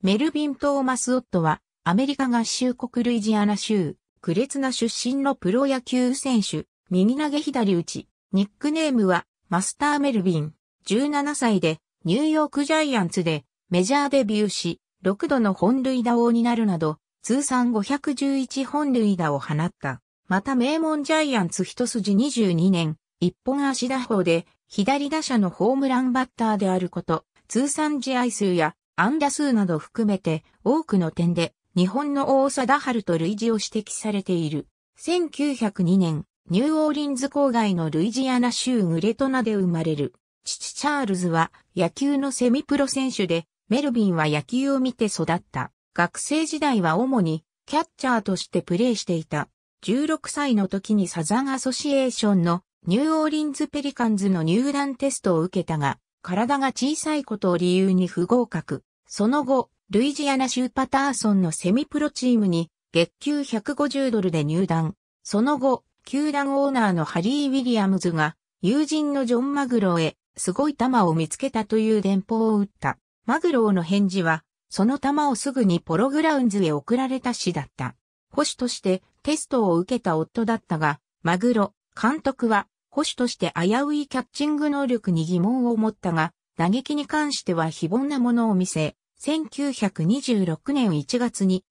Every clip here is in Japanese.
メルビン・トーマス・オットは、アメリカ合衆国ルイジアナ州、クレツナ出身のプロ野球選手、右投げ左打ち、ニックネームは、マスター・メルビン、17歳で、ニューヨーク・ジャイアンツで、メジャーデビューし、6度の本塁打王になるなど、通算511本塁打を放った。また名門ジャイアンツ一筋22年、一本足打法で、左打者のホームランバッターであること、通算試合数やアンダ数など含めて多くの点で日本の大貞治と類似を指摘されている。1902年、ニューオーリンズ郊外のルイジアナ州グレトナで生まれる。父チャールズは野球のセミプロ選手で、メルビンは野球を見て育った。学生時代は主にキャッチャーとしてプレーしていた。16歳の時にサザンアソシエーションのニューオーリンズペリカンズの入団テストを受けたが、体が小さいことを理由に不合格。その後、ルイジアナ州パターソンのセミプロチームに月給150ドルで入団。その後、球団オーナーのハリー・ウィリアムズが友人のジョン・マグローへすごい球を見つけたという電報を打った。マグローの返事は、その球をすぐにポログラウンズへ送られた詩だった。保守としてテストを受けた夫だったが、マグロ、監督は保守として危ういキャッチング能力に疑問を持ったが、打撃に関しては非凡なものを見せ、1926年1月に、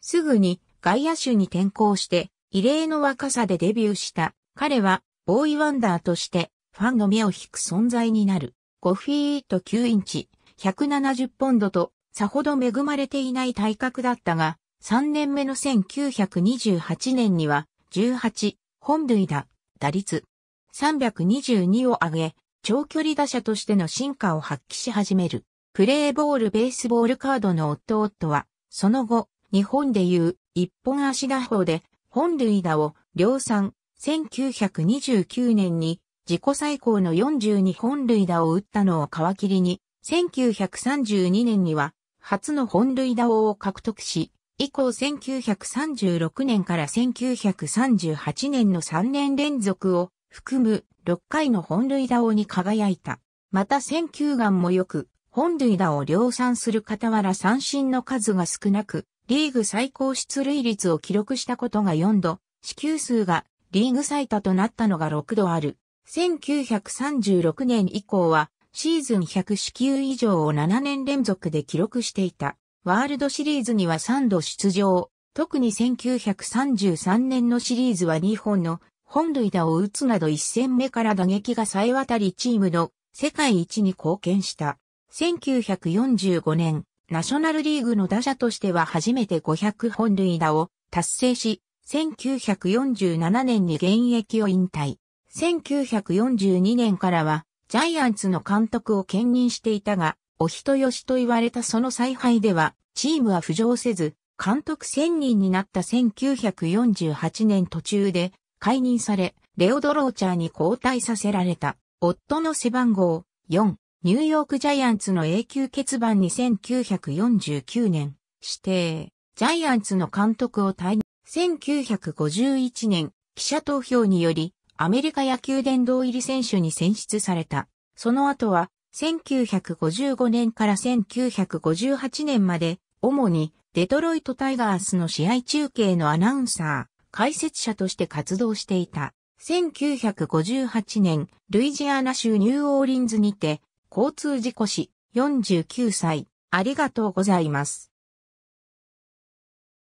すぐに外野手に転向して、異例の若さでデビューした。彼は、ボーイワンダーとして、ファンの目を引く存在になる。5フィート9インチ、170ポンドと、さほど恵まれていない体格だったが、3年目の1928年には、18、本塁打、打率、322を上げ、長距離打者としての進化を発揮し始める。プレーボールベースボールカードの夫夫は、その後、日本でいう一本足打法で本塁打を量産、1929年に自己最高の42本塁打を打ったのを皮切りに、1932年には初の本塁打王を獲得し、以降1936年から1938年の3年連続を含む6回の本塁打王に輝いた。また選球眼も良く、本塁打を量産する傍ら三振の数が少なく、リーグ最高出塁率を記録したことが4度、支給数がリーグ最多となったのが6度ある。1936年以降は、シーズン100支給以上を7年連続で記録していた。ワールドシリーズには3度出場。特に1933年のシリーズは2本の本塁打を打つなど一戦目から打撃が冴え渡りチームの世界一に貢献した。1945年、ナショナルリーグの打者としては初めて500本塁打を達成し、1947年に現役を引退。1942年からは、ジャイアンツの監督を兼任していたが、お人よしと言われたその采配では、チームは浮上せず、監督1000人になった1948年途中で、解任され、レオドローチャーに交代させられた。夫の背番号4、ニューヨークジャイアンツの永久欠番2949年、指定、ジャイアンツの監督を退任。1951年、記者投票により、アメリカ野球殿堂入り選手に選出された。その後は、1955年から1958年まで、主にデトロイトタイガースの試合中継のアナウンサー。解説者として活動していた。1958年、ルイジアナ州ニューオーリンズにて、交通事故死、49歳、ありがとうございます。